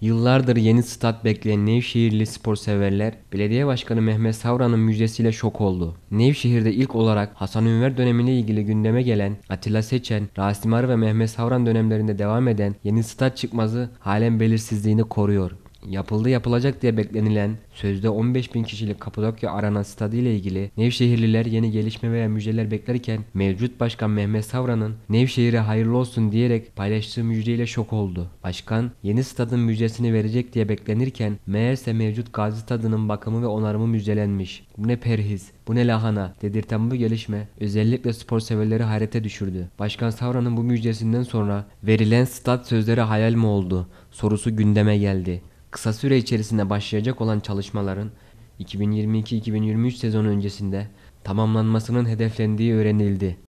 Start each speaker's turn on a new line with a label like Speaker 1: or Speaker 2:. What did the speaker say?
Speaker 1: Yıllardır yeni stat bekleyen Nevşehirli spor severler, belediye başkanı Mehmet Savran'ın müjdesiyle şok oldu. Nevşehir'de ilk olarak Hasan Ünver dönemiyle ilgili gündeme gelen Atilla Seçen, Rasim Arı ve Mehmet Savran dönemlerinde devam eden yeni stat çıkması halen belirsizliğini koruyor. Yapıldı yapılacak diye beklenilen sözde 15 bin kişilik Kapadokya Arana Stadı ile ilgili Nevşehirliler yeni gelişme veya müjdeler beklerken mevcut başkan Mehmet Savran'ın Nevşehir'e hayırlı olsun diyerek paylaştığı müjdeyle şok oldu. Başkan yeni stadın müjdesini verecek diye beklenirken meğerse mevcut Gazi Stadı'nın bakımı ve onarımı müjdelenmiş. Bu ne perhiz, bu ne lahana dedirten bu gelişme özellikle spor severleri hayrete düşürdü. Başkan Savran'ın bu müjdesinden sonra verilen stat sözleri hayal mi oldu sorusu gündeme geldi kısa süre içerisinde başlayacak olan çalışmaların 2022-2023 sezonu öncesinde tamamlanmasının hedeflendiği öğrenildi.